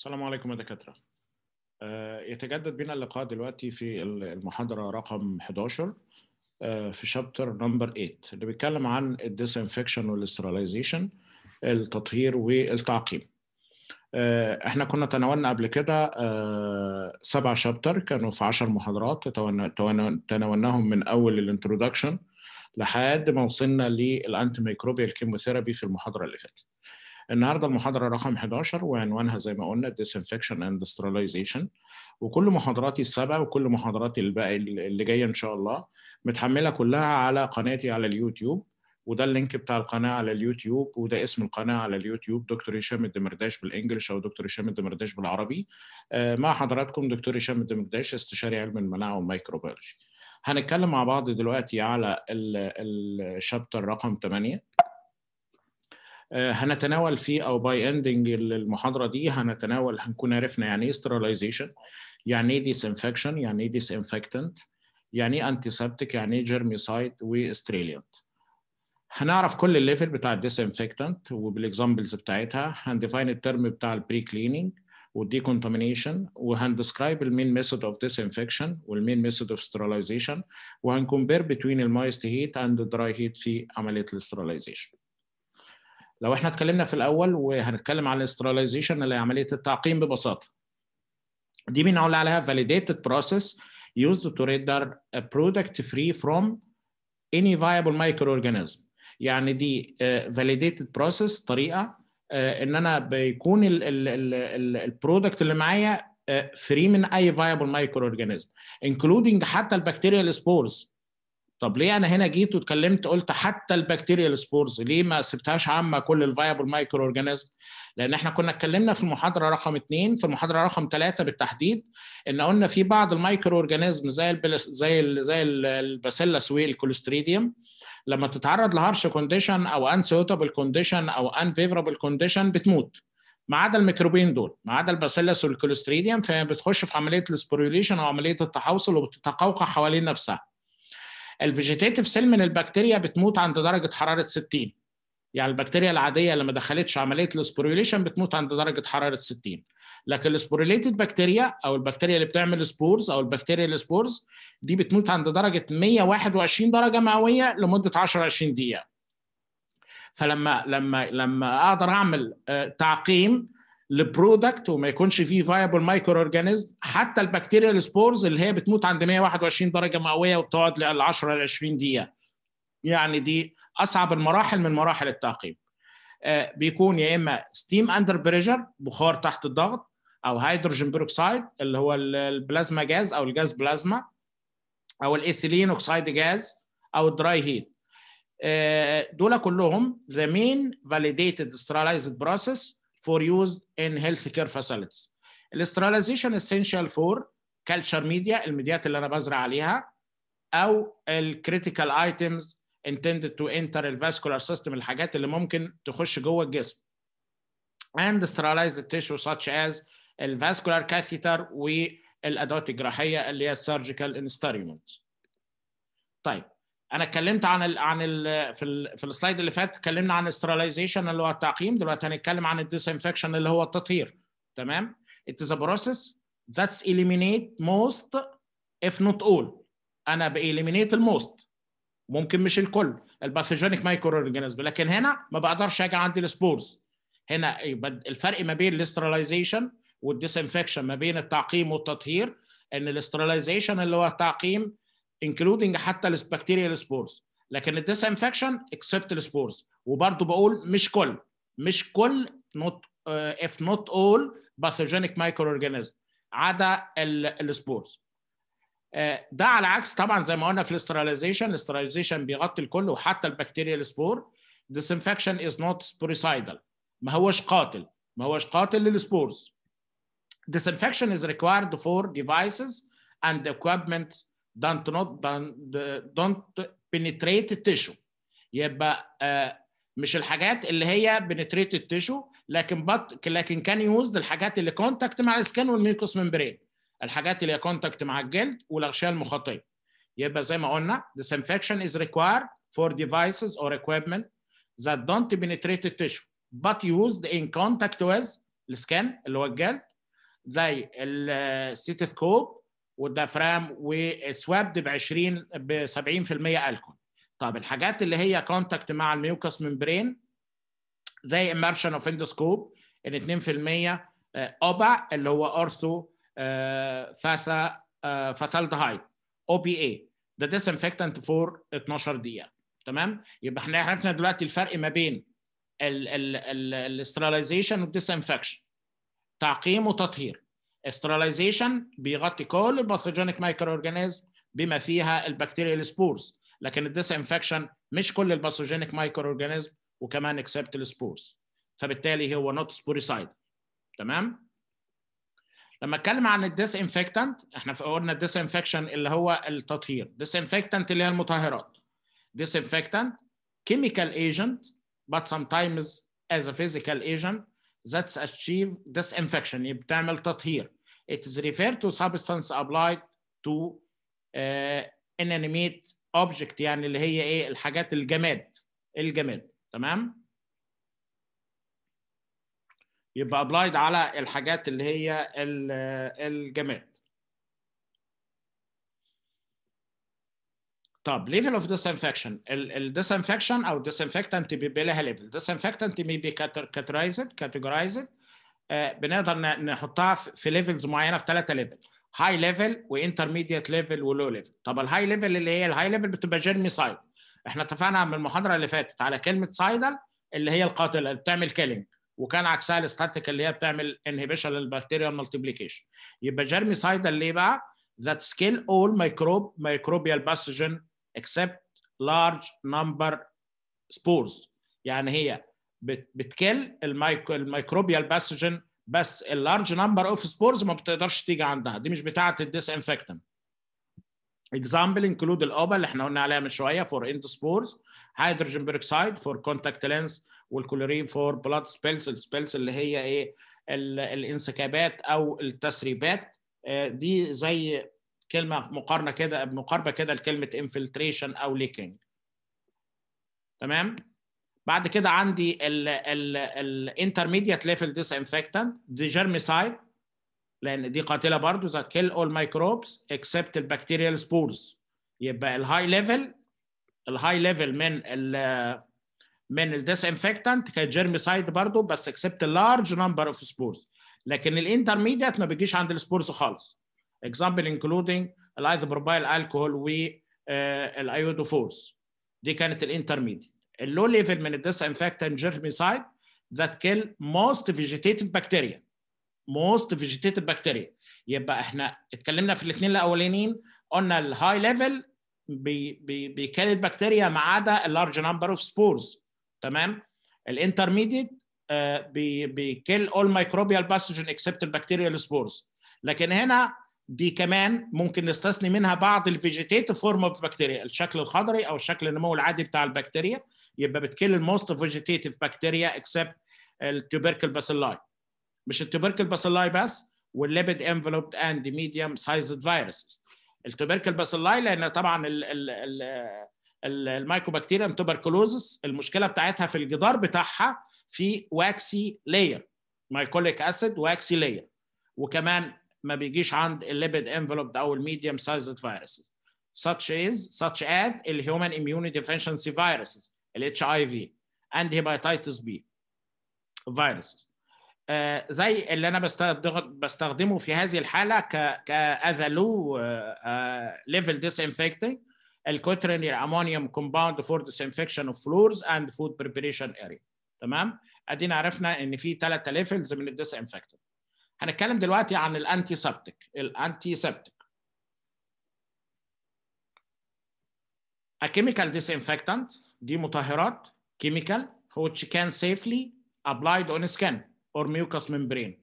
السلام عليكم يا دكاترة آه، يتجدد بنا اللقاء دلوقتي في المحاضرة رقم 11 آه، في شابتر نمبر 8 اللي بيتكلم عن الديسانفكشن والاستراليزيشن التطهير والتعقيم آه، احنا كنا تناولنا قبل كده سبع شابتر كانوا في 10 محاضرات تناولناهم من اول الانترودكشن لحد ما وصلنا للانتي ميكروبيال كيموثيرابي في المحاضرة اللي فاتت النهارده المحاضره رقم 11 وعنوانها زي ما قلنا disinfection and sterilization وكل محاضراتي السبع وكل محاضراتي الباقي اللي جايه ان شاء الله متحمله كلها على قناتي على اليوتيوب وده اللينك بتاع القناه على اليوتيوب وده اسم القناه على اليوتيوب دكتور هشام الدمرداش بالانجلش او دكتور هشام الدمرداش بالعربي آه، مع حضراتكم دكتور هشام الدمرداش استشاري علم المناعه والميكروبيولوجي هنتكلم مع بعض دلوقتي على الشابتر رقم 8 آه، هنتناول فيه او باي اندنج المحاضره دي هنتناول هنكون عرفنا يعني ايه ستيرلايزيشن يعني ايه ديسانفكشن يعني ايه disinfectant يعني ايه antiseptic يعني ايه جيرميسايد واستريليانت هنعرف كل الليفل بتاع الديسانفكتنت وبالاكزامبلز بتاعتها هنديفاين الترم بتاع البري كليننج والديكونتامينيشن وهندسكرايب المين ميثود اوف ديسانفكشن والمين ميثود اوف ستيرلايزيشن وهنكمبير بتوين المايست هيت اند دراي هيت في عمليه الاستراليزيشن لو احنا اتكلمنا في الاول وهنتكلم على الاستراليزيشن اللي هي عمليه التعقيم ببساطه دي بنقول عليها validated process used to render a product free from any viable microorganism يعني دي آه, validated process طريقه آه, ان انا بيكون البرودكت اللي معايا فري آه, من اي فايبل مايكرو اورجانيزم انكلودنج حتى البكتيريا سبورز طب ليه انا هنا جيت واتكلمت قلت حتى البكتيريال سبورز ليه ما سبتهاش عامه كل الفايبل مايكرو اورجانيزم لان احنا كنا اتكلمنا في المحاضره رقم اثنين في المحاضره رقم ثلاثه بالتحديد ان قلنا في بعض المايكرو اورجانيزم زي البلس زي الـ زي الباسيلس والكولستريديوم لما تتعرض لهارش كونديشن او ان سوتابل كونديشن او ان فيفرابل كونديشن بتموت ما عدا الميكروبين دول ما عدا الباسيلس والكولستريديوم فبتخش في عمليه السبوريوليشن او عمليه التحوصل وبتتقوقع حوالين نفسها الفيجيتاتيف سيل من البكتيريا بتموت عند درجه حراره 60 يعني البكتيريا العاديه اللي ما دخلتش عمليه الاسبوريوليشن بتموت عند درجه حراره 60 لكن الاسبوريليتد بكتيريا او البكتيريا اللي بتعمل سبورز او البكتيريا السبورز دي بتموت عند درجه 121 درجه مئويه لمده 10 20 دقيقه فلما لما لما اقدر اعمل آه، تعقيم لبرودكت وما يكونش فيه فايبل مايكرو اورجانيزم حتى البكتيريا السبورز اللي هي بتموت عند 121 درجه مئويه وبتقعد ل 10 ل 20 دقيقه يعني دي اصعب المراحل من مراحل التعقيم آه، بيكون يا اما ستيم اندر بريشر بخار تحت الضغط او هيدروجين بيروكسيد اللي هو البلازما جاز او الجاز بلازما او الايثيلين اوكسيد جاز او الدراي آه، هيت دول كلهم ذا مين فاليديتد سترالايزد بروسيس for use in healthcare facilities. الاستراليزيشن essential for culture media الميديات اللي انا بزرع عليها او ال critical items intended to enter the vascular system الحاجات اللي ممكن تخش جوه الجسم. and sterilized tissue such as the vascular catheter والادوات الجراحيه اللي هي surgical instruments. طيب انا اتكلمت عن الـ عن الـ في الـ في السلايد اللي فات اتكلمنا عن استراليزيشن اللي هو التعقيم دلوقتي هنتكلم عن الديسانفكشن اللي هو التطهير تمام it is a process that's eliminate most if not all انا بإليمينيت الموست ممكن مش الكل الباثوجينيك مايكرو اورجانيزم لكن هنا ما بقدرش اجي عندي السبورز هنا الفرق ما بين الاستراليزيشن والديسانفكشن ما بين التعقيم والتطهير ان الاستراليزيشن اللي هو التعقيم including حتى البكتيريال سبورز لكن except اكسبت السبورز وبرضه بقول مش كل مش كل not uh, if not all pathogenic microorganism عدا السبورز uh, ده على عكس طبعا زي ما قلنا في الاستراليزيشن الاستراليزيشن بيغطي الكل وحتى البكتيريا سبور ديسانفكشن از نوت سبوريسايدال ما هوش قاتل ما هوش قاتل للسبورز disinfection is required for devices and equipment don't not don't penetrate tissue يبقى آه، مش الحاجات اللي هي penetrate tissue لكن بط... لكن كان يوزد الحاجات اللي كونتاكت مع السكن والميكوس ممبرين الحاجات اللي هي كونتاكت مع الجلد والاغشيه المخاطيه يبقى زي ما قلنا disinfection is required for devices or equipment that don't penetrate the tissue but used in contact with the skin اللي هو الجلد زي الستيثكوب آه، والديافرام وسوابد ب 20 ب 70% الكون طب الحاجات اللي هي كونتاكت مع الميوكس ممبرين زي امرشن اوف اندوسكوب ال 2% اوبا اللي هو اورثو فاسا فاثالدهايد او بي اي ده ديسانفكتنت فور 12 دقيقه تمام يبقى احنا عرفنا دلوقتي الفرق ما بين الاستراليزيشن والديسانفكشن تعقيم وتطهير استراليزيشن بيغطي كل الباثوجينيك مايكرو اورجانيزم بما فيها البكتيريا السبورز لكن الديس انفكشن مش كل الباثوجينيك مايكرو اورجانيزم وكمان اكسبت السبورز فبالتالي هو نوت سبوريسايد تمام لما اتكلم عن الديس انفكتنت احنا قلنا الديس انفكشن اللي هو التطهير ديس انفكتنت اللي هي المطهرات ديس انفكتنت كيميكال ايجنت but sometimes as a physical agent that's achieve disinfection بتعمل تطهير it is referred to substance applied to uh, inanimate object يعني اللي هي ايه الحاجات الجماد الجماد تمام يبقى applied على الحاجات اللي هي الجماد طب ليفل اوف ديسانفكشن الديسانفكشن او الديسانفكتنت بيبقى لها ليفل ديسانفكتنت مي بي كاترايزد آه، كاتيجورايزد بنقدر نحطها في ليفلز معينه في ثلاثه ليفل هاي ليفل وانترميديت ليفل ولو ليفل طب الهاي ليفل اللي هي الهاي ليفل بتبقى جيرمي سايد احنا اتفقنا من المحاضره اللي فاتت على كلمه سايدل اللي هي القاتله اللي بتعمل كيلينج وكان عكسها الاستاتيك اللي هي بتعمل انهبيشن للبكتيريا مالتيبليكيشن يبقى جيرمي سايدل ليه بقى؟ ذات سكيل اول مايكروب مايكروبيال باثوجين except large number spores يعني هي بتكل الميكرو الميكروبيال باثوجين بس اللارج نمبر اوف سبورز ما بتقدرش تيجي عندها دي مش بتاعه الديس انفكتنت اكزامبل انكلود الأوبا اللي احنا قلنا عليها من شوية فور اند سبورز هيدروجين بيروكسيد فور كونتاكت لينز والكلورين فور بلاد سبيلز السبيلز اللي هي ايه الانسكابات أو التسريبات آه، دي زي كلمه مقارنه كده مقاربه كده لكلمه انفلتريشن او ليكينج تمام بعد كده عندي الانترميديت ليفل ديس انفكتنت دي جيرميسايد لان دي قاتله برضو ذات كيل اول مايكروبس اكسبت البكتيريال سبورز يبقى الهاي ليفل الهاي ليفل من ال من الديس انفكتنت كانت برضو بس اكسبت لارج نمبر اوف سبورز لكن الانترميديت ما بيجيش عند السبورز خالص example including الايزوبروبايل الكحول والايودوفورس دي كانت الانترميديت اللو ليفل من الديس انفكتنت جيرميسايد ذات كيل موست فيجيتيتيف بكتيريا موست فيجيتيتيف بكتيريا يبقى احنا اتكلمنا في الاثنين الاولانيين قلنا الهاي ليفل بيكل البكتيريا ما عدا اللارج نمبر اوف سبورز تمام الانترميديت آه، بيكل اول مايكروبيال باثوجين اكسبت البكتيريا سبورز لكن هنا دي كمان ممكن نستثني منها بعض الفيجيتيتيف فورم اوف بكتيريا الشكل الخضري او الشكل النمو العادي بتاع البكتيريا يبقى بتكل الموست فيجيتيف بكتيريا اكسبت التوبركل باسيلاي مش التوبركل باسيلاي بس والليبيد انفلوبد اند ميديوم سايزد فيروسز التوبركل باسيلاي لان طبعا ال ال ال توبركلوزس المشكله بتاعتها في الجدار بتاعها في واكسي لاير مايكوليك اسيد واكسي لاير وكمان ما بيجيش عند الليبيد انفلوبد او الميديم سايزد فيروسز such as such as الهيومن immunodeficiency viruses الاتش اي في اند هيباتيتس بي viruses uh, زي اللي انا بستخدمه في هذه الحاله ك ك as a low uh, ليفل ديس انفكتنج الكوترينير امونيوم كومباوند فور disinfection of floors and food preparation area تمام ادينا عرفنا ان في ثلاثه ليفلز من الديس انفكتنج هنتكلم دلوقتي عن الانتي سبتك الانتي سبتك A chemical disinfectant دي مطهرات chemical which can safely applied on skin or mucous membrane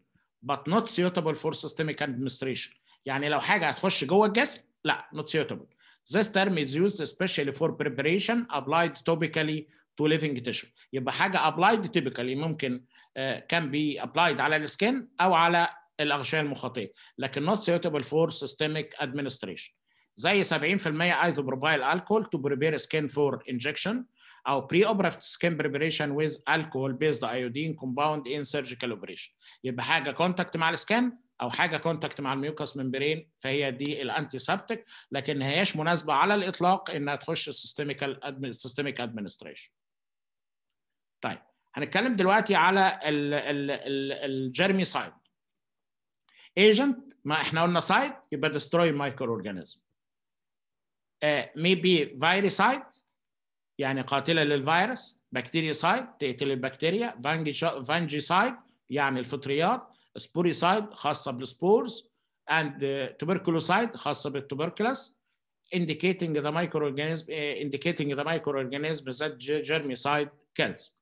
but not suitable for systemic administration يعني لو حاجة هتخش جوه الجسم لا not suitable This term is used especially for preparation applied topically to living tissue يبقى حاجة applied typically ممكن كان بي ابلايد على السكن او على الاغشيه المخاطيه لكن نوت سيوتبل فور سيستميك ادمنستريشن زي 70% ايزوبروبايل الكول تو بريبير سكن فور انجكشن او بري اوبرافت سكن بريبريشن ويز الكول بيزد ايودين كومباوند ان سيرجيكال اوبريشن يبقى حاجه كونتاكت مع السكن او حاجه كونتاكت مع الميوكاس ممبرين فهي دي الانتي سبتك لكن هياش مناسبه على الاطلاق انها تخش السيستميكال سيستميك ادمنستريشن طيب هنتكلم دلوقتي على الجيرمي سايد ايجنت ما احنا قلنا سايد يبقى ديستروي مايكرو اورجانيزم ميبي فيري سايد يعني قاتله للفيروس بكتيريا سايد تقتل البكتيريا فانجي فانجي سايد يعني الفطريات سايد خاصه بالسبورز and tuberculocyte خاصه بالتوبركلس indicating the microorganism آه، indicating the microorganism that germicide kills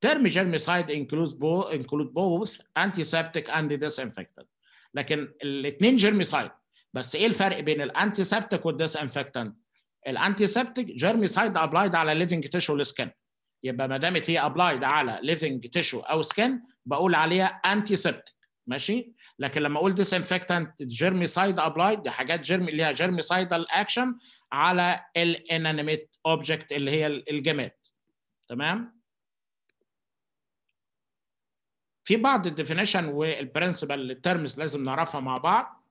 ترم جيرميسايد انكلود بو انكلود بوث انتي سيبتيك اند ديسانفكتنت لكن الاثنين جيرميسايد بس ايه الفرق بين الانتي والديس والديسانفكتنت الانتي سيبتيك جيرميسايد ابلايد على ليفنج تيشو للسكن يبقى ما دامت هي ابلايد على ليفنج تيشو او سكن بقول عليها انتي ماشي لكن لما اقول ديسانفكتنت جيرميسايد ابلايد دي حاجات جيرمي ليها جيرميسايدال اكشن على الانانيميت اوبجكت اللي هي الجماد تمام في بعض الديفينيشن والبرنسبل للترمز لازم نعرفها مع بعض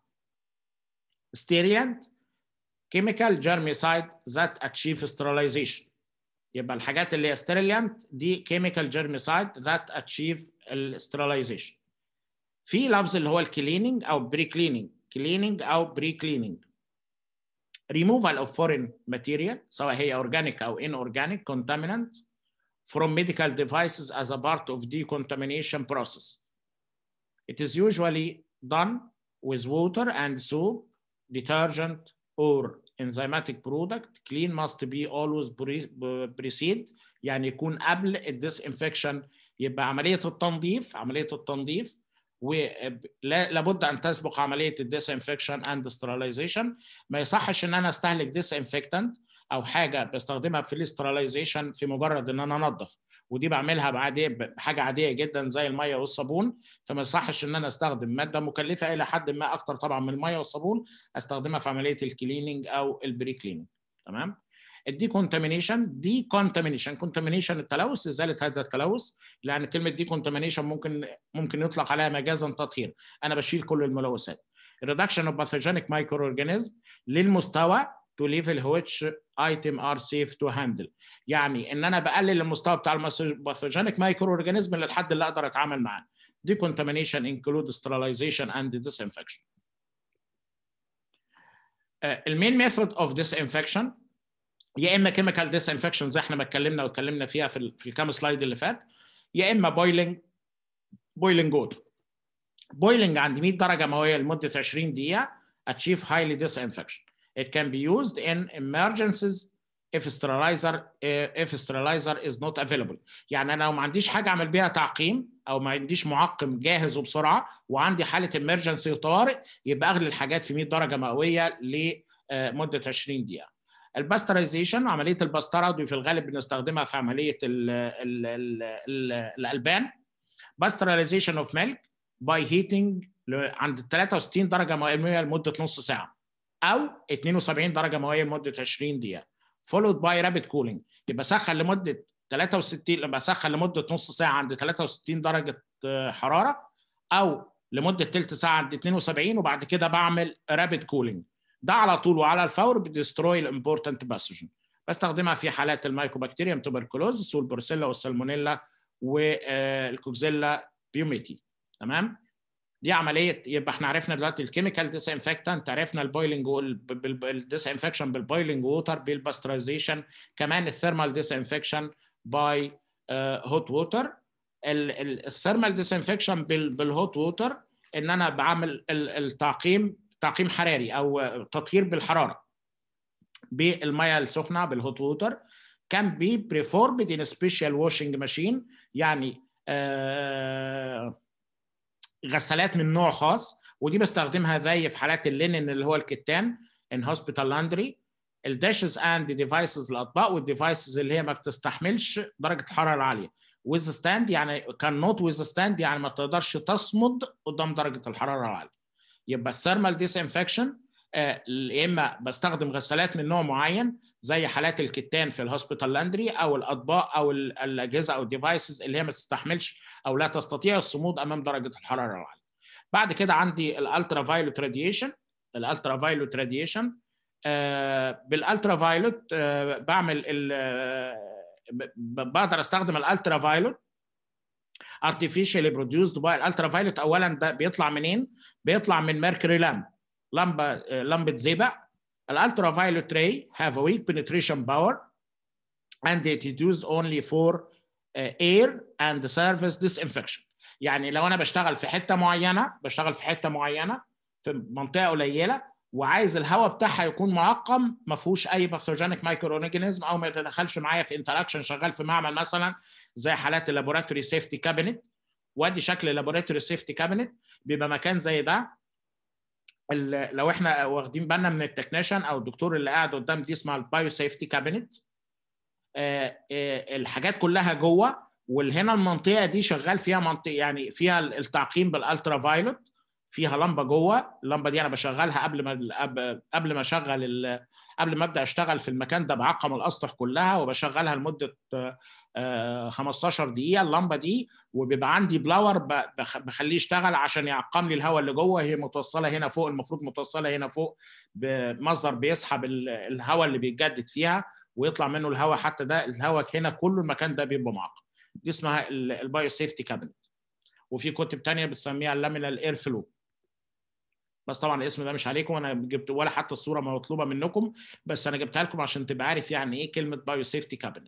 ستيريانت كيميكال جيرميسايد ذات اتشيف استراليزيشن يبقى الحاجات اللي هي ستيريانت دي كيميكال جيرميسايد ذات اتشيف الاستراليزيشن في لفظ اللي هو الكليننج او بري كليننج كليننج او بري كليننج ريموفال اوف فورين ماتيريال سواء هي organic او inorganic contaminant from medical devices as a part of decontamination process. It is usually done with water and soap, detergent, or enzymatic product. Clean must be always precede يعني يكون قبل disinfection. يبقى عملية التنظيف عملية التنظيف لابد ان تسبق عمليه disinfection and sterilization. ما يصحش ان انا استهلك disinfectant. او حاجه بستخدمها في الاستراليزيشن في مجرد ان انا انظف ودي بعملها بعاديه بحاجه عاديه جدا زي الميه والصابون فما يصحش ان انا استخدم ماده مكلفه الى حد ما اكتر طبعا من الميه والصابون استخدمها في عمليه الكليننج او البري كليننج تمام الدي كونتامينيشن دي كونتامينيشن كونتامينيشن التلوث ازاله هذا التلوث لان كلمه دي كونتامينيشن ممكن ممكن يطلق عليها مجازا تطهير انا بشيل كل الملوثات ريدكشن اوف باثوجينيك مايكرو اورجانيزم للمستوى to level which item are safe to handle يعني ان انا بقلل المستوى بتاع الباثوجينيك مايكرو اورجانيزم للحد اللي اقدر اتعامل معاه decontamination include sterilization and disinfection المين ميثود اوف disinfection يا اما كيميكال disinfection زي احنا ما اتكلمنا واتكلمنا فيها في, في الكام سلايد اللي فات يا اما boiling boiling water boiling عند 100 درجه مئويه لمده 20 دقيقه achieve highly disinfection It can be used in emergencies if sterilizer eh, if sterilizer is not available. يعني انا لو ما عنديش حاجه اعمل بيها تعقيم او ما عنديش معقم جاهز وبسرعه وعندي حاله emergency طوارئ يبقى اغلي الحاجات في 100 درجه مئويه لمده آه، 20 دقيقه. الباسترايزيشن عمليه الباستره دي في الغالب بنستخدمها في عمليه الـ الـ الـ الـ الالبان باسترايزيشن اوف ميلك باي هيتنج عند 63 درجه مئويه لمده نص ساعه او 72 درجه مئويه لمده 20 دقيقه فولود باي رابيد كولينج يبقى سخن لمده 63 لما سخن لمده نص ساعه عند 63 درجه آه، حراره او لمده ثلث ساعه عند 72 وبعد كده بعمل رابيد كولينج ده على طول وعلى الفور بيدستروي الامبورتنت باثوجين بستخدمها في حالات المايكوبكتيريوم توبركلوزس والبروسيلا والسالمونيلا والكوكزيلا بيوميتي تمام دي عمليه يبقى احنا عرفنا دلوقتي الكيميكال ديس انفكتنت عرفنا البويلنج والديس انفكشن بالبويلنج ووتر بالباسترايزيشن كمان الثيرمال ديس انفكشن باي هوت ووتر الثيرمال ديس انفكشن بالهوت ووتر ان انا بعمل التعقيم تعقيم حراري او تطهير بالحراره بالميه السخنه بالهوت ووتر كان بي بريفورمد ان سبيشال واشنج ماشين يعني آه، غسالات من نوع خاص ودي بستخدمها زي في حالات اللينن اللي هو الكتان ان هوسبيتال لاندري الداشز اند ديفايسز الاطباق والديفايسز اللي هي ما بتستحملش درجه حراره عاليه ويز ستاند يعني كان نوت ويز ستاند يعني ما تقدرش تصمد قدام درجه الحراره العاليه يبقى الثيرمال ديس انفكشن يا اما بستخدم غسالات من نوع معين زي حالات الكتان في الهوسبيتال لاندري او الاطباق او الاجهزه او الديفايسز اللي هي ما تستحملش او لا تستطيع الصمود امام درجه الحراره العاليه. بعد كده عندي الالترا فايلوت راديشن الالترا فايلوت راديشن بالالترا فايلوت بعمل آه، بقدر استخدم الالترا فايلوت artificially produced by الالترا فايلوت اولا ده بيطلع منين؟ بيطلع من ميركوري لامب لمبه آه، لمبه زئبق ultraviolet ray have a weak penetration power and it is used only for uh, air and surface disinfection يعني لو انا بشتغل في حته معينه بشتغل في حته معينه في منطقه قليله وعايز الهواء بتاعها يكون معقم ما فيهوش اي باثوجينيك مايكرو اورجانيزم او ما يتدخلش معايا في انتراكشن شغال في معمل مثلا زي حالات اللابوراتوري سيفتي كابينت وادي شكل اللابوراتوري سيفتي كابينت بيبقى مكان زي ده لو احنا واخدين بالنا من التكنيشن او الدكتور اللي قاعد قدام دي اسمها البايو سيفتي كابينت آه، آه، الحاجات كلها جوه والهنا المنطقه دي شغال فيها منطقه يعني فيها التعقيم بالالترا فايلوت فيها لمبه جوه اللمبه دي انا بشغلها قبل ما قبل ما اشغل قبل ما ابدا اشتغل في المكان ده بعقم الاسطح كلها وبشغلها لمده 15 آه، آه، دقيقه اللمبه دي وبيبقى عندي بلاور بخليه يشتغل عشان يعقم لي الهواء اللي جوه هي متوصله هنا فوق المفروض متوصله هنا فوق بمصدر بيسحب الهواء اللي بيتجدد فيها ويطلع منه الهواء حتى ده الهواء هنا كله المكان ده بيبقى معقم دي اسمها البايو سيفتي كابينت وفي كتب تانية بتسميها اللامينال اير فلو بس طبعا الاسم ده مش عليكم انا جبت ولا حتى الصوره مطلوبه منكم بس انا جبتها لكم عشان تبقى عارف يعني ايه كلمه بايو سيفتي كابينت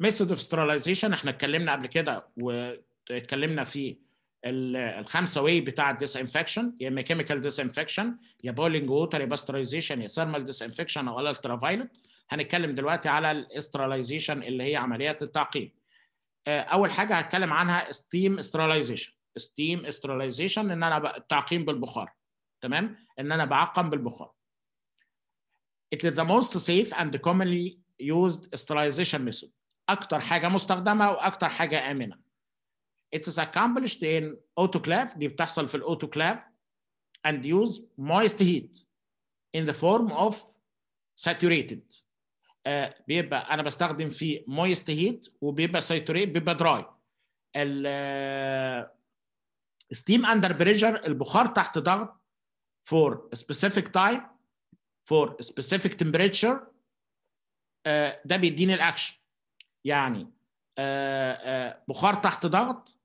ميثود اوف سترلايزيشن احنا اتكلمنا قبل كده واتكلمنا في الخمسه واي بتاع الديس انفكشن يا اما كيميكال ديس انفكشن يا بولينج ووتر يا باسترايزيشن يا ثيرمال ديس انفكشن او الترا فايلت هنتكلم دلوقتي على الاستراليزيشن اللي هي عمليات التعقيم آه، اول حاجه هتكلم عنها ستيم استراليزيشن ستيم استراليزيشن ان انا التعقيم بالبخار تمام ان انا بعقم بالبخار It is the most safe and commonly used sterilization method اكتر حاجه مستخدمه واكتر حاجه امنه It is accomplished in autoclave دي بتحصل في الاوتوكلاف and use moist heat in the form of saturated آه، بيبقى انا بستخدم فيه مويست هيت وبيبقى سيتوريت بيبقى دراي ال ستيم اندر بريشر البخار تحت ضغط فور سبيسيفيك تايم فور سبيسيفيك تمبريتشر ده بيديني الاكشن يعني آه، آه، بخار تحت ضغط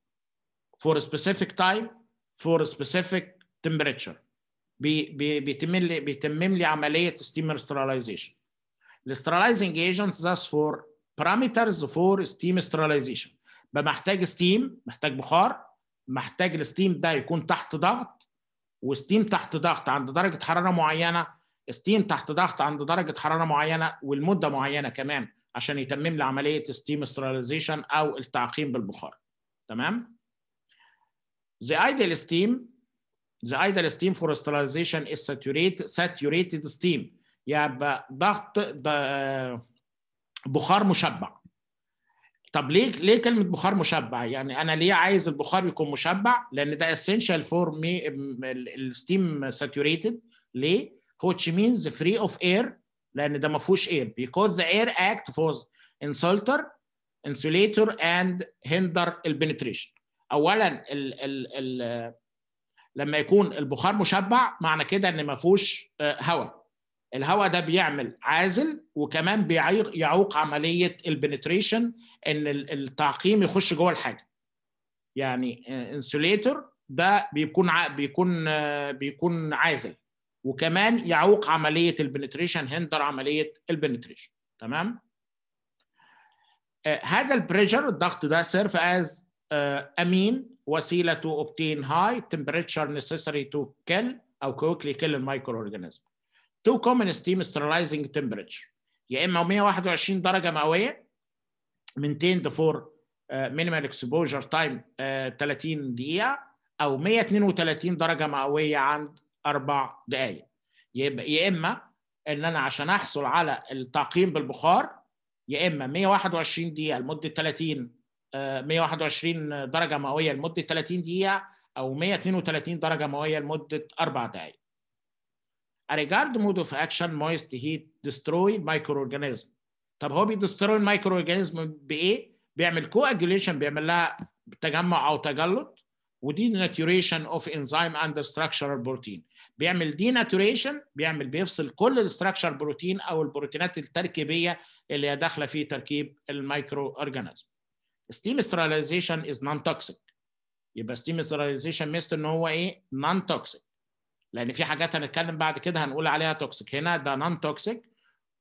فور سبيسيفيك تايم فور سبيسيفيك تمبريتشر بيتم لي بيتمم لي عمليه ستيم ستيرلايزيشن الاستراليزنج ايجنت ذاس فور بارامترز فور ستيم استراليزيشن بمحتاج ستيم محتاج بخار محتاج الستيم ده يكون تحت ضغط وستيم تحت ضغط عند درجه حراره معينه ستيم تحت ضغط عند درجه حراره معينه والمده معينه كمان عشان يتمم لعملية عمليه ستيم استراليزيشن او التعقيم بالبخار تمام The ideal steam the ideal steam for sterilization is saturated saturated steam يبقى ضغط بخار مشبع طب ليه ليه كلمه بخار مشبع يعني انا ليه عايز البخار يكون مشبع لان ده اسينشال فور مي الستيم ساتوريتد ليه which means free of air لان ده ما فيهوش اير because the air act فوز insulter insulator and hinder البنتريشن اولا الـ ال ال لما يكون البخار مشبع معنى كده ان ما فيهوش آه، هواء الهواء ده بيعمل عازل وكمان بيعوق عمليه البنتريشن ان التعقيم يخش جوه الحاجه يعني انسوليتور آه، ده بيكون بيكون آه، بيكون عازل وكمان يعوق عمليه البنتريشن هندر عمليه البنتريشن تمام آه، هذا البريشر الضغط ده سيرف از امين وسيله تو اوبتين هاي temperature necessary تو كيل او كويكلي كيل المايكرو اورجانيزم تو كومن ستيم sterilizing تمبرتشر يا اما 121 درجه مئويه maintained فور مينيمال اكسبوجر تايم 30 دقيقه او 132 درجه مئويه عند اربع دقائق يبقى يا اما ان انا عشان احصل على التعقيم بالبخار يا اما 121 دقيقه لمده 30 121 آه، درجه مئويه لمده 30 دقيقه او 132 درجه مئويه لمده اربع دقائق A regard mode of action moist heat destroy microorganism. طب هو بيدستروي المايكروورجانيزم بايه؟ بيعمل كواجوليشن بيعمل لها تجمع او تجلط ودي ناتوريشن اوف انزيم اند ستراكشرال بروتين بيعمل دي ناتوريشن بيعمل بيفصل كل الستراكشر بروتين او البروتينات التركيبيه اللي هي داخله في تركيب الميكروorganism. اورجانيزم ستيم is از نون توكسيك يبقى ستيم sterilization ميزته ان هو ايه؟ نون توكسيك لان في حاجات هنتكلم بعد كده هنقول عليها توكسيك هنا ده نون توكسيك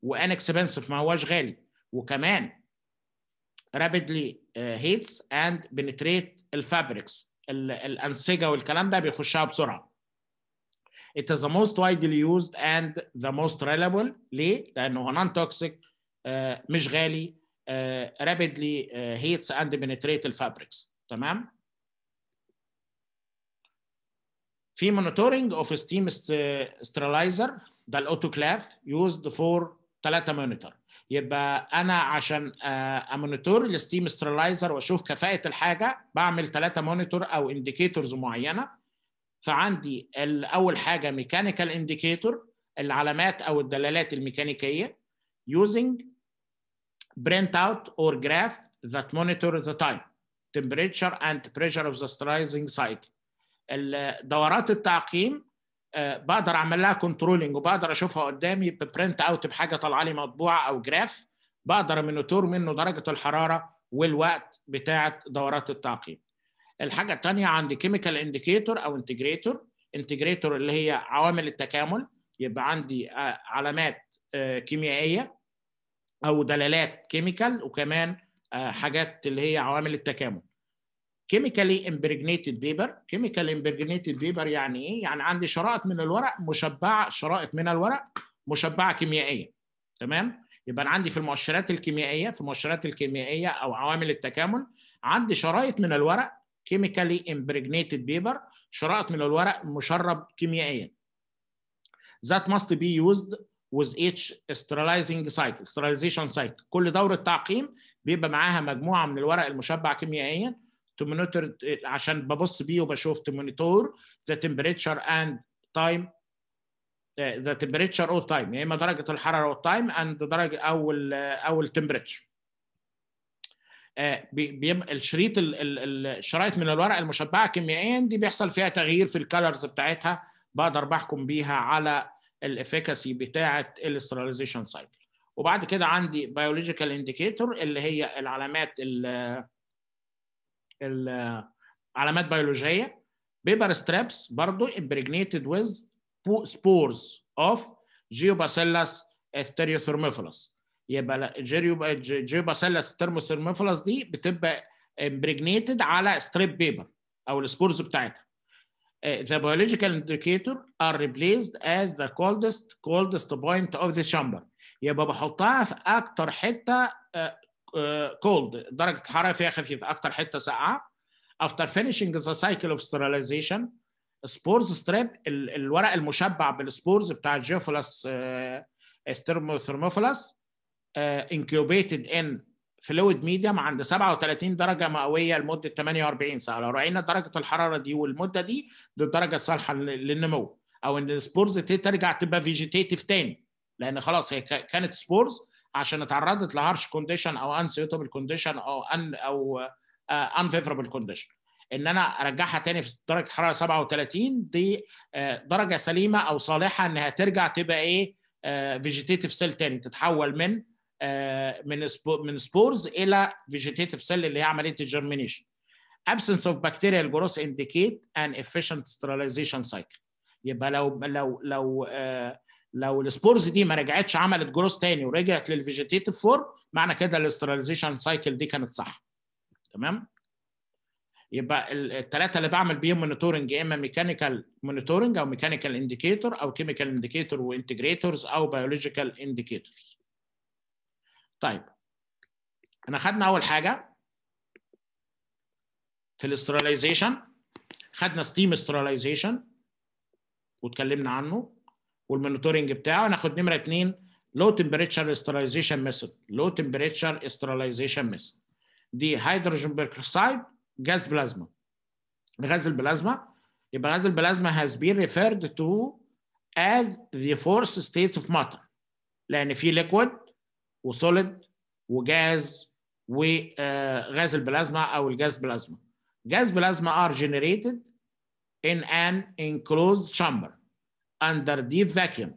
وان اكسبنسيف ما هواش غالي وكمان رابيدلي هيتس اند بنتريت الفابريكس الانسجه والكلام ده بيخشها بسرعه It is the most widely used and the most reliable ليه؟ لأنه هو non-toxic, توكسيك آه، مش غالي heats هيتس اند بنتريت الفابريكس تمام؟ في مونيتورنج اوف ستيم سترلايزر ده الاوتوكلاف يوزد فور ثلاثه مونيتور يبقى انا عشان آه، امونيتور الستيم سترلايزر واشوف كفاءه الحاجه بعمل ثلاثه مونيتور او انديكيتورز معينه فعندي اول حاجه ميكانيكال انديكيتور العلامات او الدلالات الميكانيكيه using برنت اوت or graph that monitor the time temperature and pressure of the sterilizing site دورات التعقيم آه، بقدر اعمل لها كنترولنج وبقدر اشوفها قدامي ببرنت اوت بحاجه طالعه لي مطبوعه او جراف بقدر مونيتور منه درجه الحراره والوقت بتاعه دورات التعقيم. الحاجه الثانيه عندي كيميكال انديكيتور او انتجريتور انتجريتور اللي هي عوامل التكامل يبقى عندي آه، علامات آه، كيميائيه او دلالات كيميكال وكمان حاجات اللي هي عوامل التكامل كيميكالي امبرجنيتد بيبر كيميكالي امبرجنيتد بيبر يعني ايه يعني عندي شرائط من الورق مشبعه شرائط من الورق مشبعه كيميائيا تمام يبقى انا عندي في المؤشرات الكيميائيه في المؤشرات الكيميائيه او عوامل التكامل عندي شرائط من الورق كيميكالي امبرجنيتد بيبر شرائط من الورق مشرب كيميائيا ذات ماست بي يوزد with each sterilizing cycle sterilization cycle كل دوره تعقيم بيبقى معاها مجموعه من الورق المشبع كيميائيا to monitor عشان ببص بيه وبشوف to monitor the temperature and time uh, the temperature or time يا يعني اما درجه الحراره اول تايم اند درجه او ال او التمبريتشر الشريط الشرايط من الورق المشبعه كيميائيا دي بيحصل فيها تغيير في الكالرز بتاعتها بقدر بحكم بيها على الافيكاسي بتاعه الاستراليزيشن سايكل وبعد كده عندي بيولوجيكال انديكيتور اللي هي العلامات اللي علامات بيولوجيه بيبر ستريبس برضو امبريجنيتد ويز سبورز اوف جيوباسيلاس ستيريوثيرموفيلس يبقى جيوباسيلاس ستيريوثيرموفيلس دي بتبقى امبريجنيتد على ستريب بيبر او السبورز بتاعتها uh, the biological indicator are replaced at the coldest coldest point of the chamber يبقى بحطها في اكتر حته uh, كولد درجه حراره فيها خفيفه اكتر حته ساقعه after finishing the cycle of sterilization سبورز ستريب الورق المشبع بالسبورز بتاع الجيوفيلاس آه، آه، ثرموفيلاس incubated ان فلويد ميديم عند 37 درجه مئويه لمده 48 ساعه لو راينا درجه الحراره دي والمده دي دي الدرجه الصالحه للنمو او ان السبورز ترجع تبقى فيجيتيتيف تاني لان خلاص هي كانت سبورز عشان اتعرضت لهارش كونديشن او ان سيوتابل كونديشن او ان او ان فيفربل كونديشن ان انا ارجعها تاني في درجه حراره 37 دي آه، درجه سليمه او صالحه انها ترجع تبقى ايه فيجيتيف آه، سيل تاني تتحول من آه، من من سبورز الى فيجيتيف سيل اللي هي عمليه الجرمينيشن absence of bacterial growth indicate an efficient sterilization cycle يبقى لو لو لو لو السبورز دي ما رجعتش عملت جروس تاني ورجعت للفيجيتيتيف فورم معنى كده الاستراليزيشن سايكل دي كانت صح تمام يبقى الثلاثه اللي بعمل بيهم مونيتورنج يا اما ميكانيكال مونيتورنج او ميكانيكال انديكيتور او كيميكال انديكيتور وانتجريتورز او بيولوجيكال انديكيتورز طيب احنا خدنا اول حاجه في الاستراليزيشن خدنا ستيم استراليزيشن واتكلمنا عنه والمونيتورنج بتاعه ناخد نمره اثنين لو تمبريتشر استراليزيشن ميثود لو تمبريتشر استراليزيشن ميثود دي هيدروجين بيركسايد جاز بلازما غاز البلازما يبقى غاز البلازما has been referred to as the fourth state of matter لان في ليكويد وسوليد وجاز وغاز البلازما او الجاز بلازما جاز بلازما are generated in an enclosed chamber under deep vacuum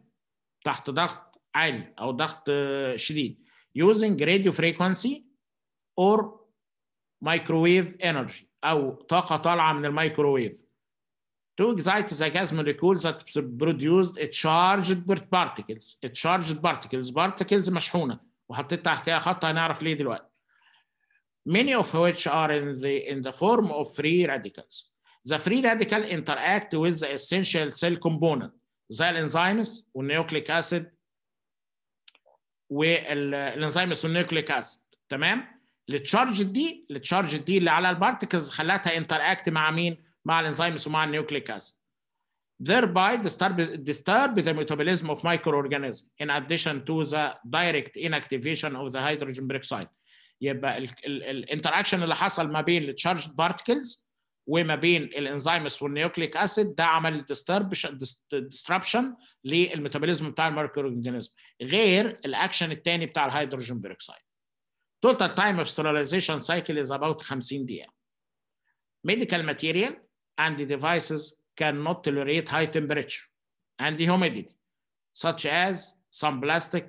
تحت ضغط عالي او ضغط شديد using radio frequency or microwave energy او طاقه طالعه من الميكروويف to excite the gas molecules that produced a charged particles a charged particles particles مشحونه وحطيت تحتها خط هنعرف ليه دلوقتي many of which are in the in the form of free radicals the free radical interact with the essential cell component زي الانزيمس والنيوكليك اسيد والانزيمس والنيوكليك اسيد تمام التشارج دي التشارج دي اللي على البارتكلز خلتها انتر اكت مع مين مع الانزيمس ومع النيوكليك اسيد thereby disturb, disturb the metabolism of microorganism in addition to the direct inactivation of the hydrogen peroxide يبقى الانتراكشن اللي حصل ما بين التشارج بارتكلز وما بين الانزيمس والنيوكليك اسيد ده عمل ديستربشن للميتابوليزم بتاع الميركوري اورجانيزم غير الاكشن الثاني بتاع الهيدروجين بيروكسيد total time of sterilization cycle is about 50 دقيقه medical material and devices cannot tolerate high temperature and humidity such as some plastic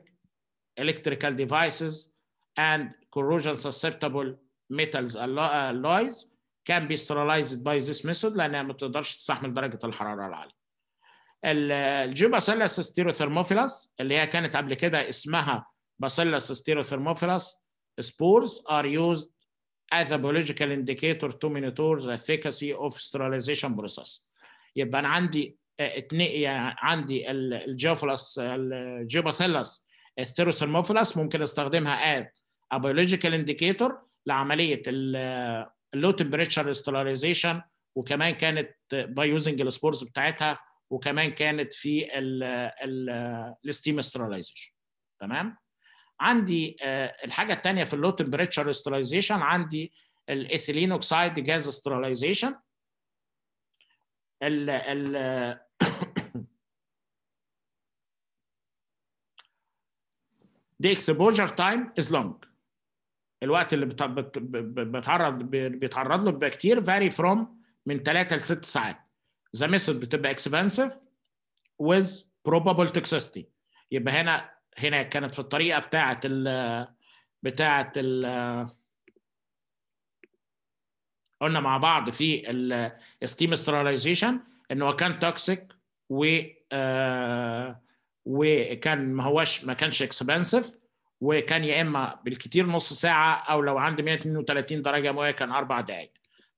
electrical devices and corrosion susceptible metals alloys كان بي sterilized باي ذيس ميثود لانها ما تقدرش تستحمل درجه الحراره العاليه الجيوباسيلس ستيروثيرموفيلاس اللي هي كانت قبل كده اسمها باسيلس ستيروثيرموفيلاس spores are used as a biological indicator to monitor the efficacy of sterilization process يبقى انا عندي آه، يعني عندي الجيوفلس الجيوباثيلس الثيروثيرموفيلاس ممكن استخدمها as a biological indicator لعمليه اللو تمبريتشر ستيرلايزيشن وكمان كانت باي يوزنج السبورز بتاعتها وكمان كانت في الستيم ستيرلايزيشن تمام عندي آه، الحاجه الثانيه في اللو تمبريتشر ستيرلايزيشن عندي الايثيلين اوكسايد جاز ستيرلايزيشن ال ال the exposure time is long الوقت اللي بيتعرض بيتعرض له بيبقى كتير فاري فروم من 3 ل 6 ساعات ذا ميثود بتبقى اكسبنسيف ويز probable toxicity يبقى هنا هنا كانت في الطريقه بتاعه ال بتاعه ال قلنا مع بعض في الستيم ستيرلايزيشن ان هو كان توكسيك و آه، وكان ما هوش ما كانش اكسبنسيف وكان يا اما بالكتير نص ساعه او لو عندي 132 درجه مويه كان اربع دقائق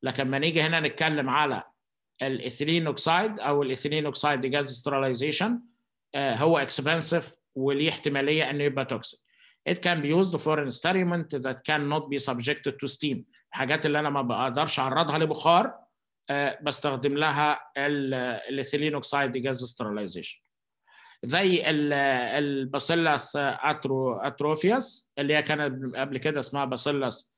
لكن لما نيجي هنا نتكلم على الاثيلين اوكسايد او الاثيلين اوكسايد جاز سترلايزيشن هو اكسبنسيف وليه احتماليه انه يبقى توكسيك It can be used for an experiment that cannot be subjected to steam. الحاجات اللي انا ما بقدرش اعرضها لبخار آه، بستخدم لها الاثيلين اوكسايد جاز سترلايزيشن زي الباسيلس اترو اتروفياس اللي هي كانت قبل كده اسمها باسيلس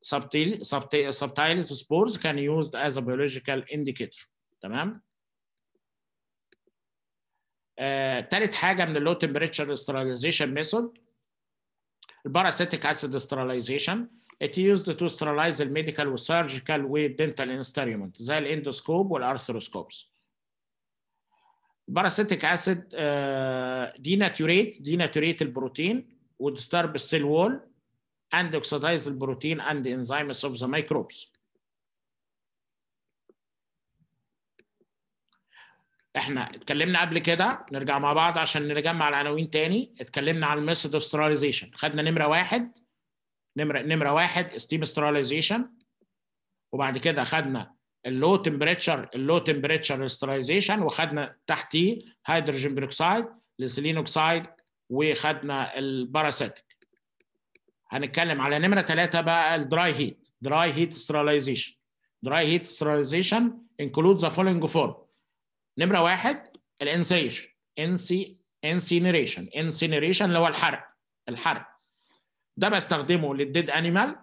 سبتيل سبتايلس سبورز كان يوزد از ا بيولوجيكال انديكيتور تمام ثالث آه، حاجه من اللو تمبريتشر استراليزيشن ميثود الباراسيتيك اسيد استراليزيشن it used to sterilize الميديكال والسيرجيكال والدنتال انسترومنت زي الاندوسكوب والارثروسكوبس باراسيتيك اسيد ديناتوريت ديناتوريت البروتين وتسترب السيل وول and oxidize البروتين اند and اوف enzymes of the microbes. احنا اتكلمنا قبل كده نرجع مع بعض عشان نجمع العناوين تاني اتكلمنا عن الميثود اوف سترايلايزيشن خدنا نمره واحد نمره نمره واحد ستيم سترايلايزيشن وبعد كده خدنا اللو تمبريتشر اللو تمبريتشر استرايزيشن وخدنا تحتيه هيدروجين بروكسايد الانسولين اوكسايد وخدنا الباراسيتيك هنتكلم على نمره ثلاثه بقى الدراي هيت دراي هيت استرايزيشن دراي هيت استرايزيشن انكلود ذا فولينج فورم نمره واحد الانسيشن انسي انسينيريشن انسينيريشن اللي هو الحرق الحرق ده بستخدمه للديد انيمال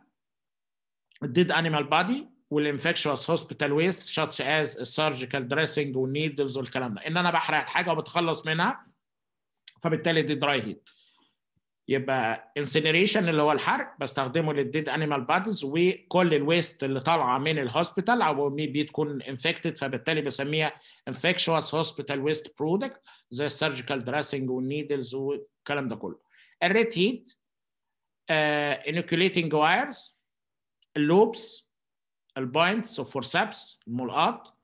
الديد انيمال بادي والانفكشوس هوسبيتال ويست شاتش از السيرجيكال دريسنج والنيدلز والكلام ده ان انا بحرق حاجه وبتخلص منها فبالتالي دي دراي هيت يبقى انسينيريشن اللي هو الحرق بستخدمه للديد انيمال بادز وكل الويست اللي طالعه من الهوسبيتال او دي تكون انفكتد فبالتالي بسميها انفكشوس هوسبيتال ويست برودكت زي السيرجيكال دريسنج والنيدلز والكلام ده كله الريت هيت انوكيوليتنج وايرز اللوبس البوينتس اوف فورسبس الملقاط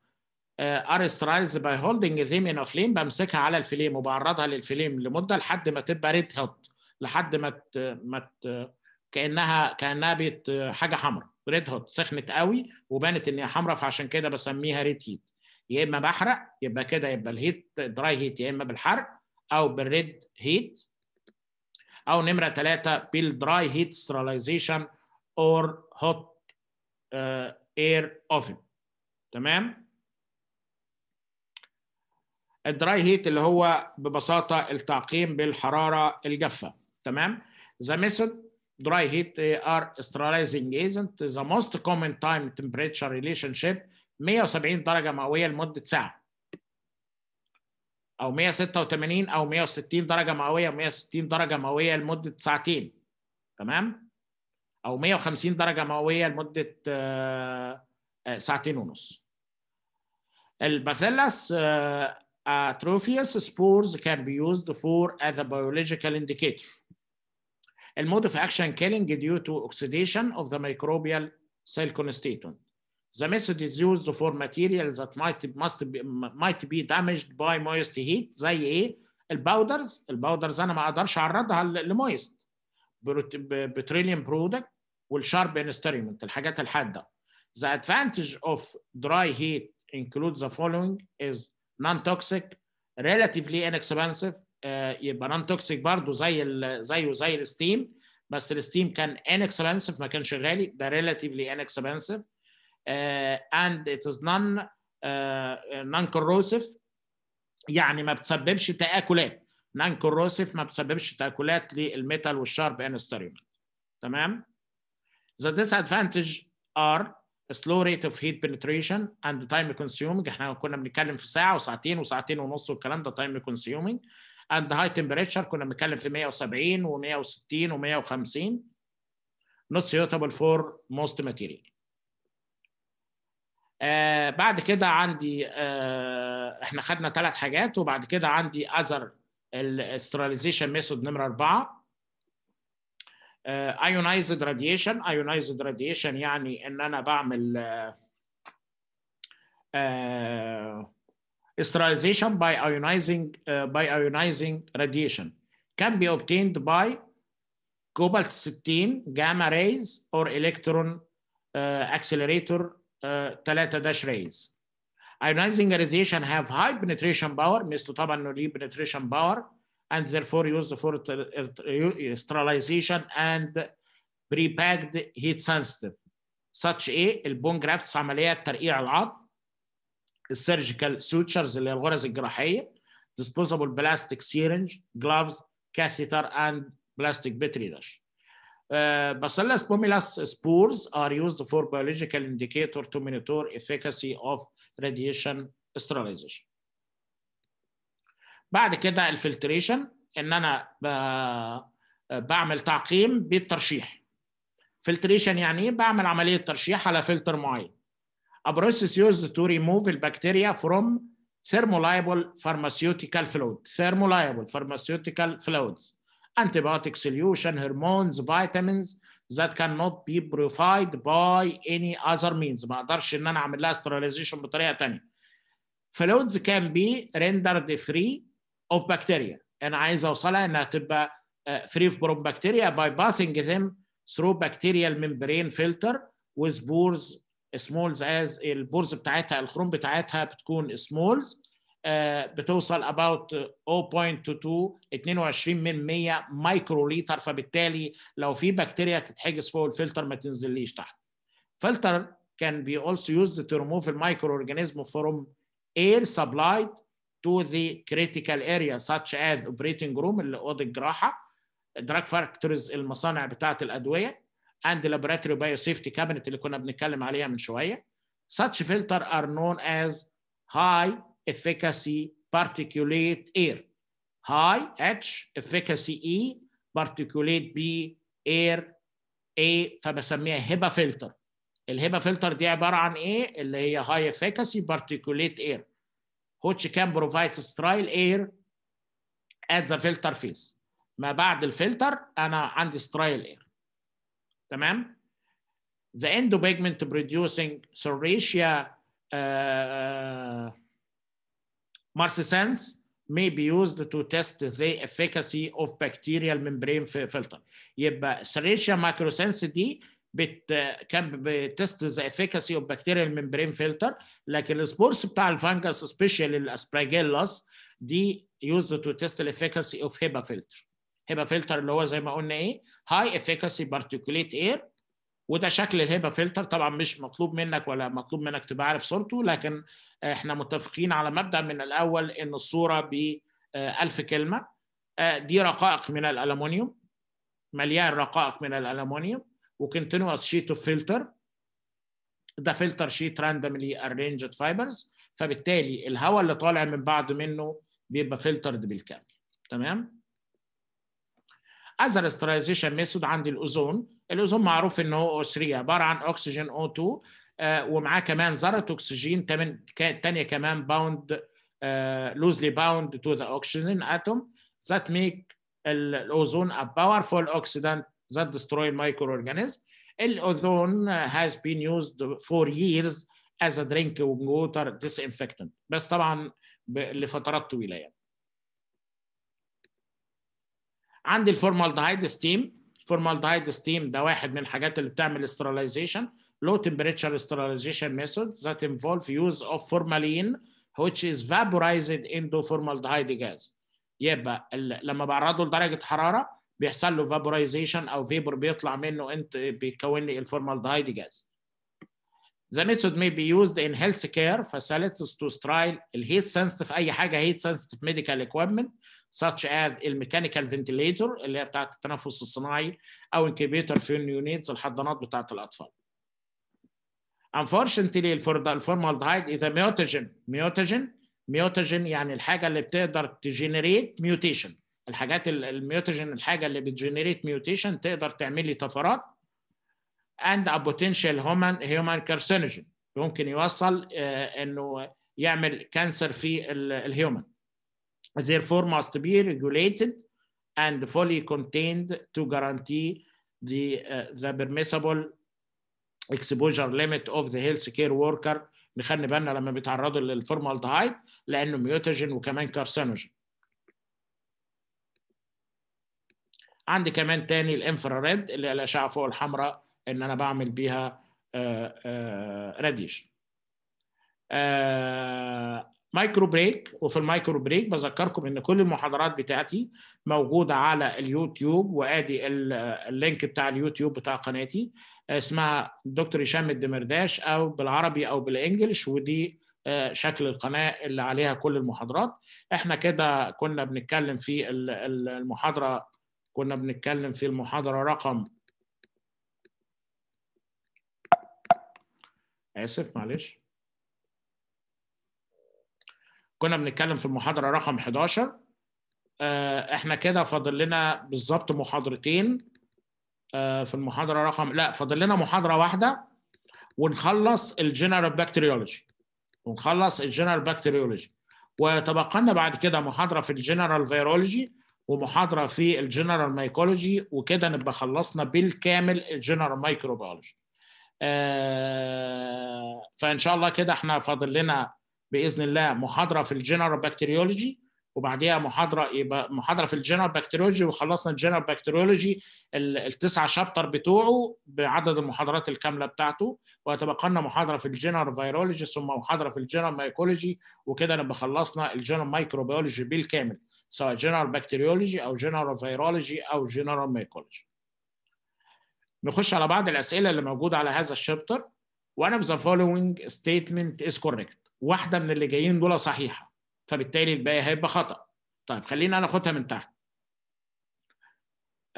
ار باي هولدنج ذيم ان فليم بمسكها على الفليم وبعرضها للفليم لمده لحد ما تبقى ريد هوت لحد ما ت... ما ت... كانها كانها بيت uh, حاجه حمراء ريد هوت سخنت قوي وبانت ان هي حمراء فعشان كده بسميها ريد هيت يا اما بحرق يبقى كده يبقى الهيت دراي هيت يا اما بالحرق او بالريد هيت او نمره ثلاثه بالدراي هيت سترايزيشن اور هوت air oven تمام الدراي هيت اللي هو ببساطه التعقيم بالحراره الجافه تمام the method dry heat are ايجنت agent the most common time temperature relationship 170 درجه مئويه لمده ساعه او 186 او 160 درجه مئويه 160 درجه مئويه لمده ساعتين تمام او 150 درجه مئويه لمده ساعتين ونص الباثيلس اتروفيوس spores can be used for as a biological indicator and mode of action killing due to oxidation of the microbial the method is used for materials that might must be, might be damaged by moist heat زي ايه الباودرز الباودرز انا ما اقدرش اعرضها لمويست بتروليوم product. والشارب انسترومنت الحاجات الحاده The advantage of dry heat includes the following is non-toxic, relatively inexpensive uh, يبقى non-toxic برضه زي ال زيه زي الستيم بس الستيم كان inexpensive ما كانش غالي ده relatively inexpensive uh, and it is non uh, non-corrosive يعني ما بتسببش تآكلات non-corrosive ما بتسببش تآكلات للميتال والشارب انسترومنت تمام؟ The disadvantage are slow rate of heat penetration and time consuming احنا كنا بنتكلم في ساعه وساعتين وساعتين ونص والكلام ده time consuming and high temperature كنا بنتكلم في 170 و 160 و 150 not suitable for most material آه بعد كده عندي آه احنا خدنا ثلاث حاجات وبعد كده عندي other sterilization ميثود نمرة أربعة ايونايزد راديشن ايونايزد راديشن يعني ان انا بعمل استرايزيشن باي ايونايزنج باي ايونايزنج راديشن كان بي اوبتيند باي كوبالت 60 جاما رايز اور الكترون اكسلريتور 3 داش رايز ايونايزنج راديشن هاف هاي بنتريشن باور مستو طبعا انه ليه بنتريشن باور and therefore used for uh, uh, sterilization and pre-packed heat sensitive such as bone grafts, عمليات ترقيع العظم السيرجيكال سوتشرز اللي الغرز الجراحيه disposable plastic syringe gloves catheter and plastic petri dish Uh, Bacillus spores are used for biological indicator to monitor efficacy of radiation sterilization. بعد كده الفلتريشن ان انا بعمل تعقيم بالترشيح فلتريشن يعني ايه بعمل عمليه ترشيح على فلتر معين a process used to remove the bacteria from thermoliable pharmaceutical fluid thermoliable pharmaceutical fluids antibiotic solution hormones vitamins that cannot be purified by any other means ما اقدرش ان انا اعمل لها sterilization بطريقه ثانيه fluids can be rendered free اوف بكتيريا انا عايز اوصلها انها تبقى اوف بروم بكتيريا باي باسنج ذيم ثرو بكتيريال ميمبرين فلتر وذ بورز سمولز از البورز بتاعتها الخروم بتاعتها بتكون سمولز uh, بتوصل اباوت 0.22 22 من 100 مايكروليتر فبالتالي لو في بكتيريا تتحجز فوق الفلتر ما تنزليش تحت فلتر كان بي اولسو يوز تو ريموف المايكرو اورجانيزم فروم اير سبلايد to the critical area such as operating room اللي اوضه الجراحه drug factories المصانع بتاعه الادويه and laboratory biosafety cabinet اللي كنا بنتكلم عليها من شويه such filter are known as high efficacy particulate air high H efficacy E particulate B air A فبسميها هبا فلتر الهبا فلتر دي عباره عن ايه اللي هي high efficacy particulate air which can provide sterile air at the filter phase ما بعد الفلتر انا عندي sterile air تمام the endopigment producing serratia uh, marcescens may be used to test the efficacy of bacterial membrane filter يبقى serratia microsens دي بت كان بتست ذا افيكاسي اوف بكتيريال ممبرين فلتر لكن السبورس بتاع الفانجاس سبيشال الاسبراجيلاس دي يوزد تو تيست الافيكاسي اوف هيبا فلتر هيبا فلتر اللي هو زي ما قلنا ايه هاي افيكاسي بارتيكوليت اير وده شكل الهيبا فلتر طبعا مش مطلوب منك ولا مطلوب منك تبقى عارف صورته لكن احنا متفقين على مبدا من الاول ان الصوره ب 1000 آه، كلمه آه، دي رقائق من الالومنيوم مليان رقائق من الالومنيوم وكونتينوس شيت اوف فلتر ده فلتر شيت راندملي ارينجد فايبرز فبالتالي الهواء اللي طالع من بعض منه بيبقى فلترد بالكامل تمام اذر استرايزيشن ميثود عندي الاوزون الاوزون معروف ان هو او 3 عباره عن اكسجين او 2 آه ومعاه كمان ذره اكسجين ثانيه كمان باوند لوزلي باوند تو ذا اكسجين اتوم ذات ميك الاوزون ا powerful اوكسيدنت that destroy microorganisms. الأوزون has been used for years as a drinking water disinfectant بس طبعا لفترات طويلة يعني. عندي الفورمالدهايد ستيم الفورمالدهايد ستيم ده واحد من الحاجات اللي بتعمل استراليزيشن low temperature sterilization methods that involve use of formalin which is vaporized into formaldehyde gas يبقى لما بعرضه لدرجه حراره بيحصل له فابورايزيشن او فيبر بيطلع منه انت بيكون لي الفورمالدهايد جاز The method may be used in healthcare facilities to trial الهيت sensitive اي حاجه هيت sensitive medical equipment such as الميكانيكال فنتليتور اللي هي بتاعه التنفس الصناعي او انكيبيتر فيون يونيتس الحضانات بتاعه الاطفال. Unfortunately for the formaldehyde is a mutagen. mutagen mutagen يعني الحاجه اللي بتقدر تجنريت ميوتيشن. الحاجات الميوتوجين الحاجه اللي بتجنريت ميوتيشن تقدر تعملي طفرات and a potential human human carcinogen ممكن يوصل آه، انه يعمل كانسر في الهيومن therefore must be regulated and fully contained to guarantee the uh, the permissible exposure limit of the healthcare worker نخلي بالنا لما بيتعرضوا للفورمالدهايد لانه ميوتوجين وكمان كارسينوجين عندي كمان تاني الانفراريد اللي هي الاشعه فوق الحمراء ان انا بعمل بيها راديشن مايكرو بريك وفي المايكرو بريك بذكركم ان كل المحاضرات بتاعتي موجوده على اليوتيوب وادي اللينك بتاع اليوتيوب بتاع قناتي اسمها دكتور هشام الدمرداش او بالعربي او بالانجلش ودي آه، شكل القناه اللي عليها كل المحاضرات احنا كده كنا بنتكلم في المحاضره كنا بنتكلم في المحاضرة رقم آسف معلش كنا بنتكلم في المحاضرة رقم 11 آه، احنا كده فاضل لنا بالظبط محاضرتين آه، في المحاضرة رقم لا فاضل لنا محاضرة واحدة ونخلص الجنرال بكتيريولوجي ونخلص الجنرال بكتيريولوجي وتبقى لنا بعد كده محاضرة في الجنرال فيرولوجي ومحاضره في الجنرال مايكولوجي وكده نبقى خلصنا بالكامل الجنرال مايكروبيولوجي آه، فان شاء الله كده احنا فاضل لنا باذن الله محاضره في الجنرال بكتيريولوجي وبعديها محاضره يبقى محاضره في الجنرال بكتيريولوجي وخلصنا الجنرال بكتيريولوجي التسعه شابتر بتوعه بعدد المحاضرات الكامله بتاعته ويتبقى لنا محاضره في الجنرال فيرولوجي ثم محاضره في الجنرال مايكولوجي وكده نبقى خلصنا الجنرال مايكروبيولوجي بالكامل سواء جنرال بكتيريولوجي او جنرال فيرولوجي او جنرال ميكولوجي نخش على بعض الاسئله اللي موجوده على هذا الشابتر وانا اوف ذا فولوينج ستيتمنت از correct واحده من اللي جايين دول صحيحه فبالتالي الباقي هيبقى خطا طيب خلينا ناخدها من تحت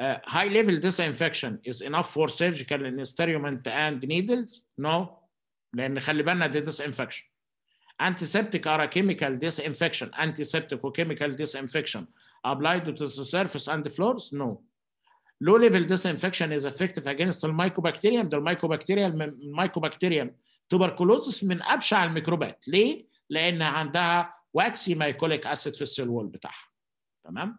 Uh, high level disinfection is enough for surgical instrument and needles? No. لأن خلي بالنا دي disinfection. antiseptic are a chemical disinfection antiseptic or chemical disinfection applied to the surface and the floors no low level disinfection is effective against mycobacterium. The mycobacterium, mycobacterium tuberculosis من ابشع الميكروبات ليه لان عندها واكسي مايكوليك اسيد في السيل وول بتاعها تمام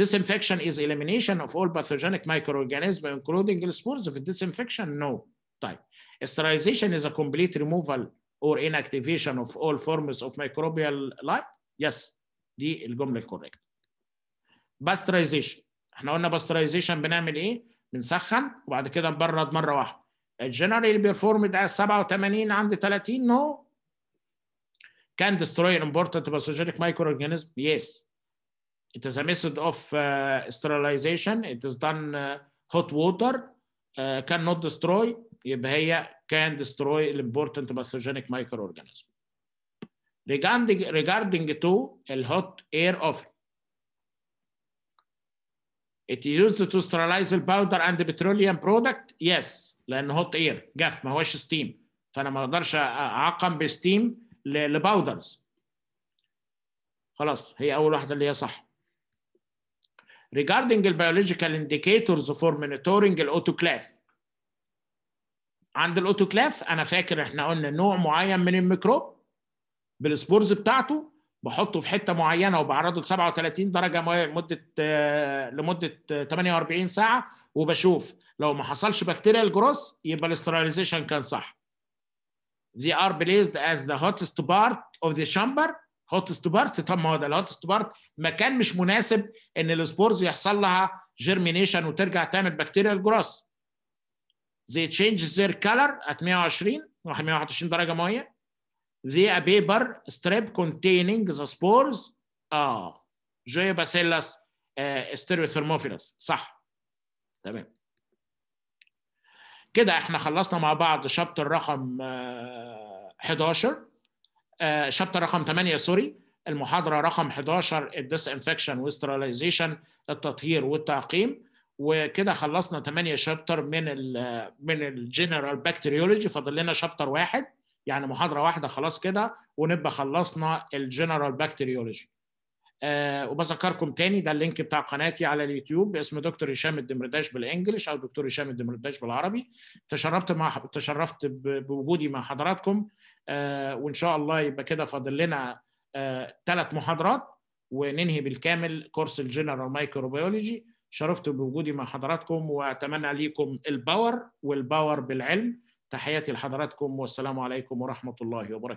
disinfection is elimination of all pathogenic microorganisms including the spores of disinfection no طيب sterilization is a complete removal or inactivation of all forms of microbial life yes دي الجمله الكوريكت Pasteurization. احنا قلنا pasteurization بنعمل ايه بنسخن وبعد كده نبرد مره واحده Generally performed از 87 عند 30 no. Can destroy important pathogenic microorganism yes it is a method of uh, sterilization it is done uh, hot water uh, cannot destroy يبقى هي كان destroy الامبورتنت باثوجينيك مايكرو اورجانيزم regarding regarding to الهوت اير اوف It used to sterilize the powder and the petroleum product? Yes, لأن هوت اير جاف ما هوش ستيم فأنا ما أقدرش أعقم بستيم لباودرز خلاص هي أول واحدة اللي هي صح. Regarding البيولوجيكال indicators for monitoring الأوتوكلاف عند الاوتوكلاف انا فاكر احنا قلنا نوع معين من الميكروب بالسبورز بتاعته بحطه في حته معينه وبعرضه ل 37 درجه ميه لمده آه، لمده 48 آه، ساعه وبشوف لو ما حصلش بكتيريا الجروس يبقى الاسترايليزيشن كان صح. They are placed as the hottest part of the chamber hottest part طب ما هو ده الهوتست بارت مكان مش مناسب ان السبورز يحصل لها جيرمينيشن وترجع تعمل بكتيريا الجروس. they change their color at 120 121 درجة مية they a paper strip containing the spores اه استيريو ستيريوثرموفيلس صح تمام كده احنا خلصنا مع بعض شابتر رقم 11 آه، آه، شابتر رقم 8 سوري المحاضره رقم 11 الديس انفكشن وسترلايزيشن التطهير والتعقيم وكده خلصنا 8 شابتر من الـ من الجنرال بكتيريولوجي فاضل لنا شابتر واحد يعني محاضره واحده خلاص كده ونبقى خلصنا الجنرال بكتيريولوجي أه وبذكركم تاني ده اللينك بتاع قناتي على اليوتيوب باسم دكتور هشام الدمرداش بالانجلش او دكتور هشام الدمرداش بالعربي تشرفت مع تشرفت بوجودي مع حضراتكم أه وان شاء الله يبقى كده فاضل لنا ثلاث أه محاضرات وننهي بالكامل كورس الجنرال مايكروبيولوجي شرفت بوجودي مع حضراتكم واتمنى ليكم الباور والباور بالعلم تحياتي لحضراتكم والسلام عليكم ورحمه الله وبركاته